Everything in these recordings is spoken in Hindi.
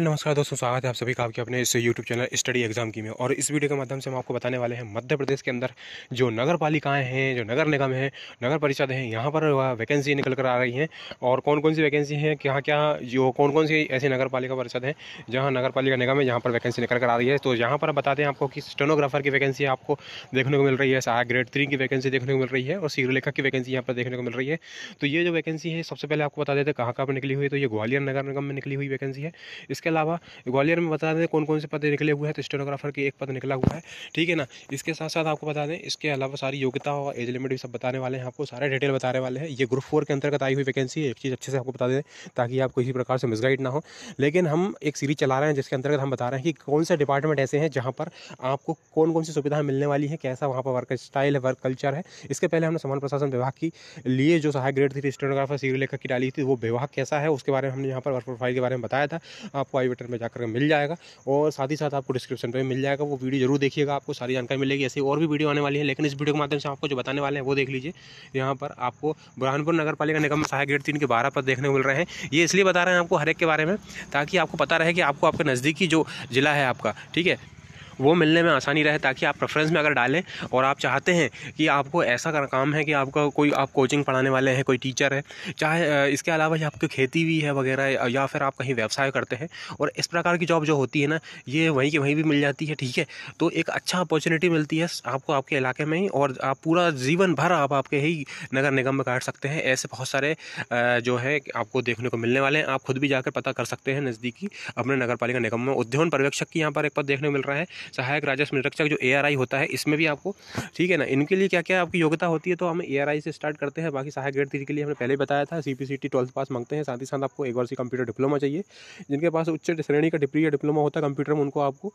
नमस्कार दोस्तों स्वागत है आप सभी का आपके अपने इस यूट्यूब चैनल स्टडी एग्जाम की में और इस वीडियो के माध्यम से हम आपको बताने वाले हैं मध्य प्रदेश के अंदर जो नगर पालिकाएँ हैं जो नगर निगम हैं नगर परिषद हैं यहाँ पर वैकेंसी निकल कर आ रही हैं और कौन कौन सी वैकेंसी हैं क्या क्या जो कौन कौन सी ऐसी नगर पालिका परिषद हैं जहाँ नगर पालिका निगम है यहाँ पर वैकेंसी निकल कर आ रही है तो यहाँ पर बताते हैं आपको कि स्टेनोग्राफर की वैकेंसी आपको देखने को मिल रही है सहायक ग्रेड थ्री की वैकेंसी देखने को मिल रही है और सीर लेखक की वैकेंसी यहाँ पर देखने को मिल रही है तो ये जो वैकेंसी है सबसे पहले आपको बता देते हैं कहाँ कहाँ पर निकली हुई तो ये ग्वालियर नगर निगम में निकली हुई वैकेंसी है इसके इसके अलावा ग्वालियर में बता दें कौन कौन से पद निकले हुए हैं तो स्टेनोग्राफर के एक पद निकला हुआ है ठीक है ना इसके साथ साथ आपको बता दें इसके अलावा सारी योग्यता और एज लिमिट भी सब बताने वाले हैं आपको सारे डिटेल बताने वाले हैं ये ग्रुप फोर के अंतर्गत आई हुई वैकेंसी है एक चीज़ अच्छे से आपको बता दें ताकि आप किसी प्रकार से मिसगाइड ना हो लेकिन हम एक सीरीज चला रहे हैं जिसके अंतर्गत हम बता रहे हैं कि कौन से डिपार्टमेंट ऐसे हैं जहाँ पर आपको कौन कौन सी सुविधाएं मिलने वाली हैं कैसा वहाँ पर वर्क स्टाइल है वर्क कल्चर है इसके पहले हमने समान प्रशासन विभाग की लिए जो सहायक ग्रेड थी तो स्टेनोग्राफर सीरी लेखक की डाली थी वो विभाग कैसा है उसके बारे में हमने यहाँ पर वर्क प्रोफाइल के बारे में बताया था आपको आपको आई बटन पर जाकर मिल जाएगा और साथ ही साथ आपको डिस्क्रिप्शन पर मिल जाएगा वो वीडियो जरूर देखिएगा आपको सारी जानकारी मिलेगी ऐसी और भी वीडियो आने वाली है लेकिन इस वीडियो के माध्यम से आपको जो बताने वाले हैं वो देख लीजिए यहाँ पर आपको बुरहानपुर नगर पालिका निगम सहायक गेट तीन के बारह पर देखने को मिल रहे हैं ये इसलिए बता रहे हैं आपको हर एक के बारे में ताकि आपको पता रहे कि आपको आपके नज़दीकी जो ज़िला है आपका ठीक है वो मिलने में आसानी रहे ताकि आप प्रेफरेंस में अगर डालें और आप चाहते हैं कि आपको ऐसा कर काम है कि आपका कोई आप कोचिंग पढ़ाने वाले हैं कोई टीचर है चाहे इसके अलावा आपकी खेती भी है वगैरह या फिर आप कहीं व्यवसाय करते हैं और इस प्रकार की जॉब जो होती है ना ये वहीं के वहीं भी मिल जाती है ठीक है तो एक अच्छा अपॉर्चुनिटी मिलती है आपको आपके इलाके में ही और आप पूरा जीवन भर आप आपके ही नगर निगम में काट सकते हैं ऐसे बहुत सारे जो है आपको देखने को मिलने वाले हैं आप खुद भी जाकर पता कर सकते हैं नज़दीकी अपने नगर पालिका निगम में उद्योग पर्यवेक्षक की यहाँ पर एक पद देखने को मिल रहा है सहायक राजस्व निरीक्षक जो ए होता है इसमें भी आपको ठीक है ना इनके लिए क्या क्या आपकी योग्यता होती है तो हम ए से स्टार्ट करते हैं बाकी सहायक ग्रेड थ्री के लिए हमने पहले बताया था सी पी ट्वेल्थ पास मांगते हैं साथ ही साथ आपको एक और सी कंप्यूटर डिप्लोमा चाहिए जिनके पास उच्च श्रेणी का डिप्री या डिप्लोमा होता है कंप्यूटर में उनको आपको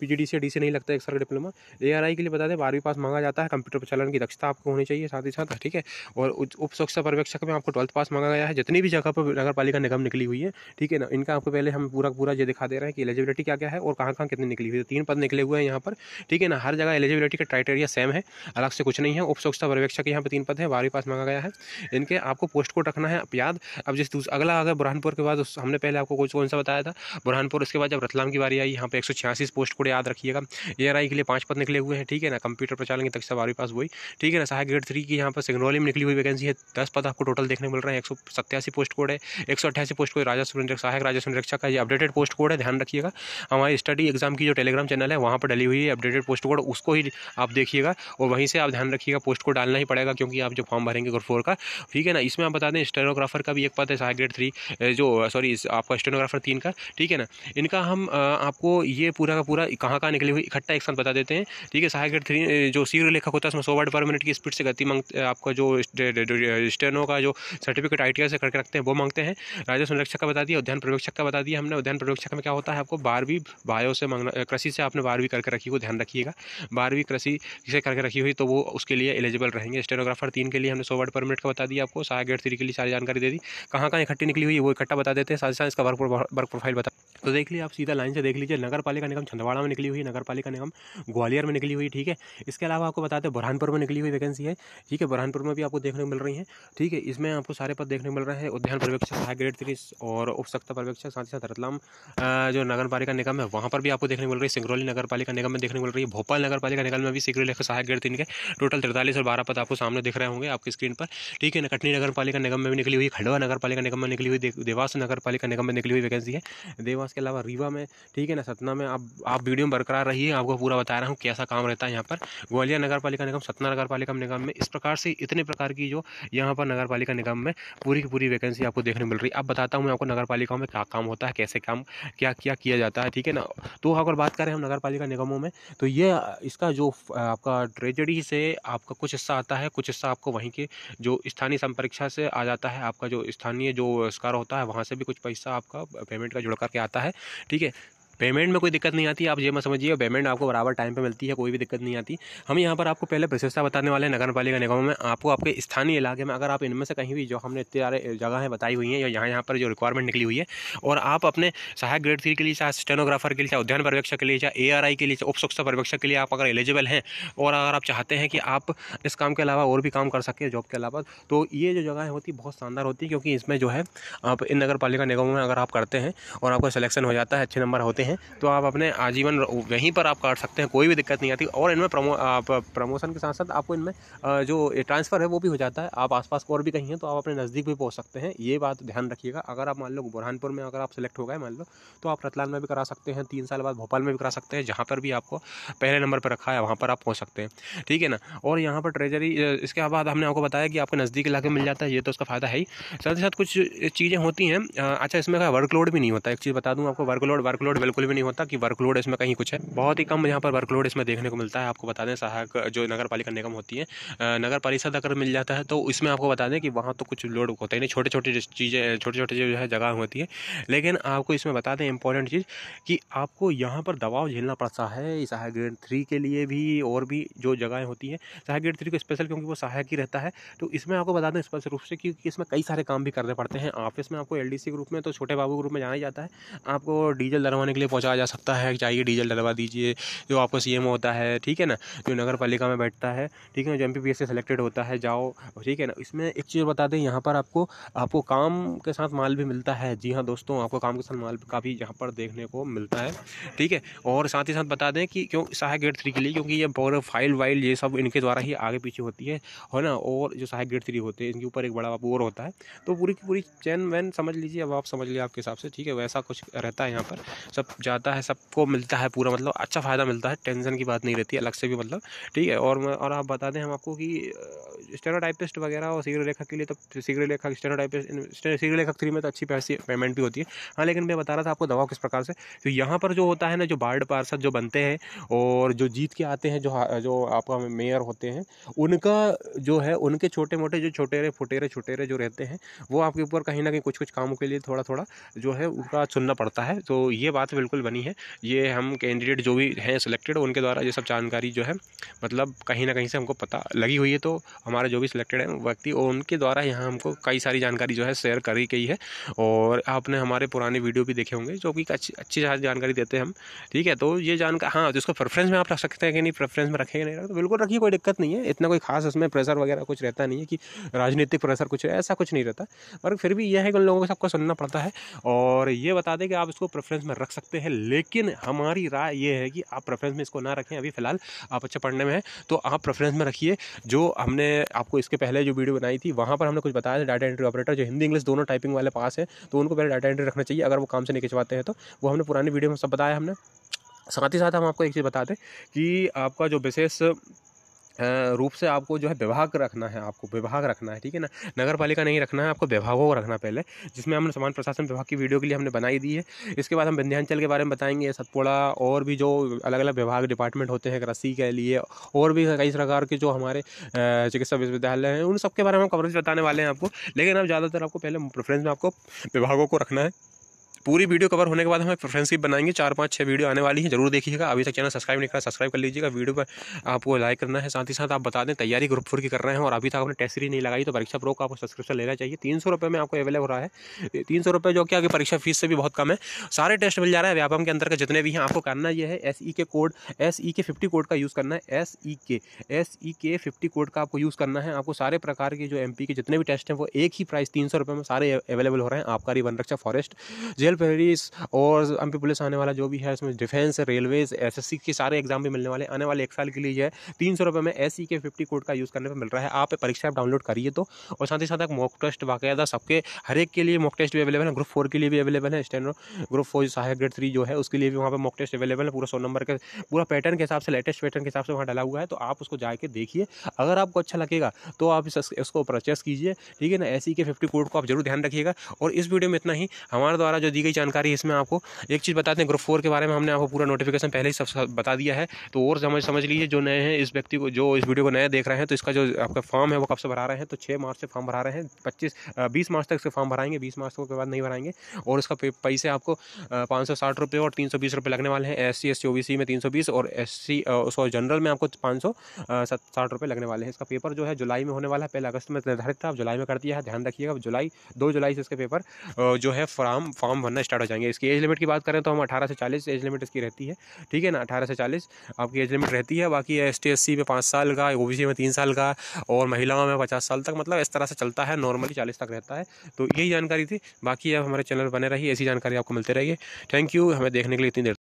पी जी डी से डी से नहीं लगता एक सर डिप्लोमा ए आर आई के लिए बता दें बारहवीं पास मांगा जाता है कंप्यूटर प्रचालन की दक्षता आपको होनी चाहिए साथ ही साथ ठीक है और उप शिक्षा पर्यवेक्षक में आपको ट्वेल्थ पास मांगा गया है जितनी भी जगह पर नगर पालिका निगम निकली हुई है ठीक है ना इनका आपको पहले हम पूरा पूरा ये दिखा दे रहे हैं कि एलिजिबिलिटी क्या क्या है और कहाँ कहाँ कितनी निकली हुई है तो तीन पद निकले हुए हैं यहाँ पर ठीक है ना हर जगह एलिजिबिलिटी का क्राइटेरिया सेम है अलग से कुछ नहीं है उपसोक्षता पर्यवेक्षक यहाँ पर तीन पद है बारहवीं पास मांगा गया है इनके आपको पोस्ट कोड रखना है याद अब जिस अगला अगर बुरहानपुर के बाद हमने पहले आपको कुछ कौन सा बताया था बुरहानपुर उसके बाद जब रतलाम की बारी आई यहाँ पर एक पोस्ट कोड याद रखिएगा ए के लिए पाँच पद निकले हुए हैं ठीक है ना कंप्यूटर प्रचालन की तक बारहवीं पास हुई ठीक है ना सहायक ग्रेड थ्री की यहाँ पर सिग्नोली में निकली हुई वैकेंसी है दस पद आपको टोटल देखने मिल रहे हैं एक पोस्ट कोड है एक पोस्ट कोड राजस्व सहायक राजस्व निरीक्षक का ये अपडेटेड पोस्ट कोड है ध्यान रखिएगा हमारी स्टडी एग्जाम की जो टेलीग्राम चैनल है वहाँ पर डली हुई है अपडेटेड पोस्ट कोड उसको ही आप देखिएगा और वहीं से आप ध्यान रखिएगा पोस्ट कोड डालना ही पड़ेगा क्योंकि आप जो फॉर्म भरेंगे ग्रुप फोर का ठीक है ना इसमें आप बता दें स्टेनोग्राफर का भी एक पद है सहायक ग्रेड थ्री जो सॉरी आपका स्टेनोग्राफर तीन का ठीक है ना इनका हम आपको ये पूरा का पूरा कहाँ कहाँ निकली हुई इकट्ठा एक साथ बता देते हैं ठीक है सहायक ग्रेड थ्री जो सीर लेखक होता है उसमें सौ वर्ड पर मिनट की स्पीड से गति मांग आपका जो स्टेनो का जो सर्टिफिकेट आई से करके रखते हैं वो मांगते हैं राज्य संरक्षक का बता दिया उद्यान पर्यवेक्षक का बता दिया हमने उद्यान पर्यवेक्षक में क्या होता है आपको बारहवीं बायो से मांगना कृषि से आपने बारहवीं करके रखी हो ध्यान रखिएगा बारहवीं कृषि किसे करके रखी हुई तो वो उसके लिए एलिजिबल रहेंगे स्टेनोग्राफर तीन के लिए हमने सौ वर्ड पर मिनट का बता दिया आपको सहायक गेट थ्री के लिए सारी जानकारी दे दी कहाँ कहाँ इकट्ठी निकली हुई वो इकट्ठा बता देते हैं साथ ही साथ इसका वर्क वर्क प्रोफाइल बता तो देख लिया आप सीधा लाइन से देख लीजिए नगर पालिका निगम छंदवाड़ा में निकली हुई नगर पालिका निगम ग्वालियर में निकली हुई ठीक है इसके अलावा आपको बताते हैं बुरहानपुर में निकली हुई वैकेंसी है ठीक है बुरहानपुर में भी आपको देखने को मिल रही है ठीक है इसमें आपको सारे पद देखने को मिल रहे हैं उद्यान पर्यवेक्षक सहायक ग्रेड थ्री और उपसक्ता पर्यवेक्षक साथ ही साथ रतलाम जो नगर पालिका निगम है वहाँ पर भी आपको देखने को मिल रही है सिंगरौली नगर नगर पालिका निगम में देखने को मिल रही है भोपाल नगर पालिका निगम में भी शीघ्र लेखक सहायक ग्रेड तीन के टोटल तिरतालीस और बारह पद आपको सामने दिख रहे होंगे आपकी स्क्रीन पर ठीक है कटनी नगर पालिका निगम में भी निकली हुई खंडवा नगर पालिका निगम में निकली हुई देवास नगर पालिका निगम में निकली हुई वैकेंसी है देवास के अलावा रीवा में ठीक है ना सतना में आप आप वीडियो में बरकरार है आपको पूरा बता रहा हूँ कैसा काम रहता है यहाँ पर ग्वालियर नगर पालिका निगम सतना नगर पालिका निगम में इस प्रकार से इतने प्रकार की जो यहाँ पर नगर पालिका निगम में पूरी की पूरी वैकेंसी आपको देखने मिल रही है अब बताता हूँ मैं आपको नगर पालिकाओं में क्या काम होता है कैसे काम क्या क्या किया जाता है ठीक है ना तो अगर बात करें हम नगर पालिका निगमों में तो ये इसका जो आपका ट्रेजरी से आपका कुछ हिस्सा आता है कुछ हिस्सा आपको वहीं के जो स्थानीय संपरीक्षा से आ जाता है आपका जो स्थानीय जो स्कार होता है वहाँ से भी कुछ पैसा आपका पेमेंट का जुड़ करके आता है ठीक है पेमेंट में कोई दिक्कत नहीं आती आप ये मत समझिए पेमेंट आपको बराबर टाइम पर मिलती है कोई भी दिक्कत नहीं आती हम यहाँ पर आपको पहले विशेषता बताने वाले हैं नगर पालिका निगमों में आपको आपके स्थानीय इलाके में अगर आप इनमें से कहीं भी जो हमने इतने सारे जगहें बताई हुई हैं या यहाँ यहाँ पर जो रिक्वायरमेंट निकली हुई है और आप अपने सहायक ग्रेड थ्री के लिए चाहे स्टेनोग्राफर के लिए चाहे उद्यान पर्यवेक्षक के लिए चाहे ए के लिए चाहे उप पर्यवेक्षक के लिए आप अगर एलिजिबल हैं और अगर आप चाहते हैं कि आप इस काम के अलावा और भी काम कर सकें जॉब के अलावा तो ये जो जगहें होती बहुत शानदार होती है क्योंकि इसमें जो है आप इन नगर पालिका निगमों में अगर आप करते हैं और आपका सिलेक्शन हो जाता है अच्छे नंबर होते हैं हैं तो आप अपने आजीवन वहीं पर आप काट सकते हैं कोई भी दिक्कत नहीं आती और इनमें प्रमो प्रमोशन के साथ साथ आपको इनमें जो ट्रांसफ़र है वो भी हो जाता है आप आसपास और भी कहीं हैं तो आप अपने नज़दीक भी पहुँच सकते हैं ये बात ध्यान रखिएगा अगर आप मान लो बुरहानपुर में अगर आप सेलेक्ट हो गए मान लो तो आप रतलाल में भी करा सकते हैं तीन साल बाद भोपाल में भी करा सकते हैं जहाँ पर भी आपको पहले नंबर पर रखा है वहाँ पर आप पहुँच सकते हैं ठीक है ना और यहाँ पर ट्रेजरी इसके बाद हमने आपको बताया कि आपको नज़दीक इलाके मिल जाता है ये तो उसका फ़ायदा है ही साथ ही साथ कुछ चीज़ें होती हैं अच्छा इसमें वर्कलोड भी नहीं होता एक चीज़ बता दूँ आपको वर्कलोड वर्कलोड बिल्कुल बिल्कुल भी नहीं होता कि वर्कलोड इसमें कहीं कुछ है बहुत ही कम यहाँ पर वर्कलोड इसमें देखने को मिलता है आपको बता दें सहायक जो नगर पालिका निगम होती है नगर परिषद अगर मिल जाता है तो इसमें आपको बता दें कि वहाँ तो कुछ लोड होता ही नहीं छोटे छोटे चीज़ें छोटे छोटे जो है जगह होती है लेकिन आपको इसमें बता दें इंपॉर्टेंट चीज़ कि आपको यहाँ पर दबाव झेलना पड़ता है सहायक ग्रेड थ्री के लिए भी और भी जो जगहें होती हैं सहायक ग्रेड थ्री को स्पेशल क्योंकि वो सहायक ही रहता है तो इसमें आपको बता दें स्पष्ट रूप से क्योंकि इसमें कई सारे काम भी करने पड़ते हैं ऑफिस में आपको एल के ग्रुप में तो छोटे बाबू ग्रुप में जाना जाता है आपको डीजल दरवाने के लिए पहुँचाया जा सकता है चाहिए डीजल डलवा दीजिए जो आपका सी होता है ठीक है ना जो नगर पालिका में बैठता है ठीक है ना जो एम पी से सेलेक्टेड होता है जाओ ठीक है ना इसमें एक चीज़ बता दें यहाँ पर आपको आपको काम के साथ माल भी मिलता है जी हाँ दोस्तों आपको काम के साथ माल का भी यहाँ पर देखने को मिलता है ठीक है और साथ ही साथ बता दें कि क्यों सहायक गेट थ्री के लिए क्योंकि ये बहुत फाइल वाइल ये सब इनके द्वारा ही आगे पीछे होती है है ना और जो सहायक गेट थ्री होते हैं इनके ऊपर एक बड़ा बोर होता है तो पूरी की पूरी चैन वैन समझ लीजिए अब आप समझ लीजिए आपके हिसाब से ठीक है वैसा कुछ रहता है यहाँ पर सब जाता है सबको मिलता है पूरा मतलब अच्छा फ़ायदा मिलता है टेंशन की बात नहीं रहती अलग से भी मतलब ठीक है और और आप बता दें हम आपको कि स्टेरोटाइपिस्ट वगैरह और सीगरे लेखक के लिए तो सीगरे लेखक स्टेरोटाइपिस्ट सीगरे लेखक थ्री में तो अच्छी पैसे पेमेंट भी होती है हाँ लेकिन मैं बता रहा था आपको दवा किस प्रकार से तो यहाँ पर जो होता है ना जो बार्ड पार्षद जो बनते हैं और जो जीत के आते हैं जो जो आपका मेयर होते हैं उनका जो है उनके छोटे मोटे जो छोटेरे फुटेरे छुटेरे जो रहते हैं वो आपके ऊपर कहीं ना कहीं कुछ कुछ कामों के लिए थोड़ा थोड़ा जो है उनका चुनना पड़ता है तो ये बात बिल्कुल बनी है ये हम कैंडिडेट जो भी हैं सिलेक्टेड उनके द्वारा ये सब जानकारी जो है मतलब कहीं ना कहीं से हमको पता लगी हुई है तो हमारे जो भी सिलेक्टेड हैं व्यक्ति और उनके द्वारा यहाँ हमको कई सारी जानकारी जो है शेयर करी गई है और आपने हमारे पुराने वीडियो भी देखे होंगे जो कि अच्छी अच्छी जानकारी देते हैं हम ठीक है तो ये जानकारी हाँ जिसको तो प्रेफरेंस में आप रख सकते हैं कि नहीं प्रेफरेंस में रखेंगे नहीं रखते तो बिल्कुल रखिए कोई दिक्कत नहीं है इतना कोई खास उसमें प्रेशर वगैरह कुछ रहता नहीं है कि राजनीतिक प्रेशर कुछ ऐसा कुछ नहीं रहता और फिर भी यह है कि उन लोगों को सबको सुनना पड़ता है और ये बता दें कि आप इसको प्रेफरेंस में रख सकते सकते हैं लेकिन हमारी राय ये है कि आप प्रेफरेंस में इसको ना रखें अभी फ़िलहाल आप अच्छा पढ़ने में हैं तो आप प्रेफरेंस में रखिए जो हमने आपको इसके पहले जो वीडियो बनाई थी वहाँ पर हमने कुछ बताया था डाटा एंट्री ऑपरेटर जो हिंदी इंग्लिश दोनों टाइपिंग वाले पास हैं तो उनको पहले डाटा एंट्री रखना चाहिए अगर वो काम से नहीं खिंचवाते हैं तो वो हमने पुरानी वीडियो में सब बताया हमने साथ ही साथ हम आपको एक चीज़ बता दें कि आपका जो विशेष रूप से आपको जो है विभाग रखना है आपको विभाग रखना है ठीक है ना नगर पालिका नहीं रखना है आपको विभागों को रखना पहले जिसमें हमने समान प्रशासन विभाग की वीडियो के लिए हमने बनाई दी है इसके बाद हम विंध्यांचल के बारे में बताएंगे सतपुड़ा और भी जो अलग अलग विभाग डिपार्टमेंट होते हैं कृषि के लिए और भी कई प्रकार के जो हमारे चिकित्सा विश्वविद्यालय हैं उन सबके बारे में हम कवरेज बताने वाले हैं आपको लेकिन अब ज़्यादातर आपको पहले प्रेफरेंस में आपको विभागों को रखना है पूरी वीडियो कवर होने के बाद हमें प्रेफरेंसिव बनाएंगे चार पाँच छह वीडियो आने वाली है जरूर देखिएगा अभी तक चैनल सब्सक्राइब नहीं करा सब्सक्राइब कर लीजिएगा वीडियो पर आपको लाइक करना है साथ ही साथ आप बता दें तैयारी ग्रुप फोर की कर रहे हैं और अभी तक आपने टेस्ट सीरीज नहीं लगाई तो परीक्षा प्रो का आपको सब्सक्रिप्शन लेना चाहिए तीन सौ में आपको अवेलेबल हो रहा है तीन सौ जो कि आगे परीक्षा फीस से भी बहुत कम है सारे टेस्ट मिल जा रहा है व्यापम के अंदर का जितने भी हैं आपको करना यह है S K code S K fifty code का यूज़ करना है एस के एस के फिफ्टी कोड का आपको यूज़ करना है आपको सारे प्रकार के जो एम के जितने भी टेस्ट हैं वो एक ही प्राइस तीन सौ में सारे अवेलेबल हो रहे हैं आपका वन रक्षा फॉरेस्ट जेल पेरिस और एम पुलिस आने वाला जो भी है उसमें डिफेंस रेलवेज एस के सारे एग्जाम भी मिलने वाले आने वाले एक साल के लिए है तीन सौ रुपये में एस के फिफ्टी कोड का यूज़ करने पर मिल रहा है आप परीक्षा डाउनलोड करिए तो और साथ ही साथ एक मॉक टेस्ट बाकायदा सबके हर एक के लिए मॉक टेस्ट भी अवेलेबल है ग्रुप फोर के लिए भी अवेलेबल है स्टैंडर्ड ग्रुप फोर सहायक ग्रेड थ्री जो है उसके लिए भी वहाँ पर मॉक टेस्ट अवेलेबल है पूरा सौ नंबर के पूरा पैटर्न के हिसाब से लेटेस्ट पैटर्न के हिसाब से वहाँ डाला हुआ है तो आप उसको जाके देखिए अगर आपको अच्छा लगेगा तो आप इसको परचेस कीजिए ठीक है ना सी के फिफ्टी कोड को आप जरूर ध्यान रखिएगा और इस वीडियो में इतना ही हमारे द्वारा जो दी गई जानकारी इसमें आपको एक चीज़ बताते हैं ग्रुप फोर के बारे में हमने आपको पूरा नोटिफिकेशन पहले ही सब बता दिया है तो और समझ समझ लीजिए जो नए हैं इस व्यक्ति को जो इस वीडियो को नया देख रहे हैं तो इसका जो आपका फॉर्म है वो कब से भरा रहे हैं तो छः मार्च से फॉर्म भरा रहे हैं पच्चीस बीस मार्च तक इसके फॉर्म भराएंगे बीस मार्च के बाद नहीं भराएंगे और इसका पैसे आपको पाँच सौ साठ और तीन सौ बीस लगने वाले हैं एस सी एस सी में तीन सौ बीस और एस सी जनरल में आपको पाँच सौ साठ लगने वाले हैं इसका पेपर जो है जुलाई में होने वाला है पहले अगस्त में निर्धारित था अब जुलाई में कर दिया है ध्यान रखिएगा जुलाई दो जुलाई से इसके पेपर जो है फॉर्म फॉर्म मरना स्टार्ट हो जाएंगे इसकी एज लिमिट की बात करें तो हम अठारह से चालीस एज लिमिट इसकी रहती है ठीक है ना अठारह से चालीस आपकी एज लिमिट रहती है बाकी एस टी एस सी में पाँच साल का ओ बी सी में तीन साल का और महिलाओं में पचास साल तक मतलब इस तरह से चलता है नॉर्मली चालीस तक रहता है तो यही जानकारी थी बाकी आप हमारे चैनल बने रही ऐसी जानकारी आपको मिलते रहिए थैंक यू हमें देखने के लिए इतनी देर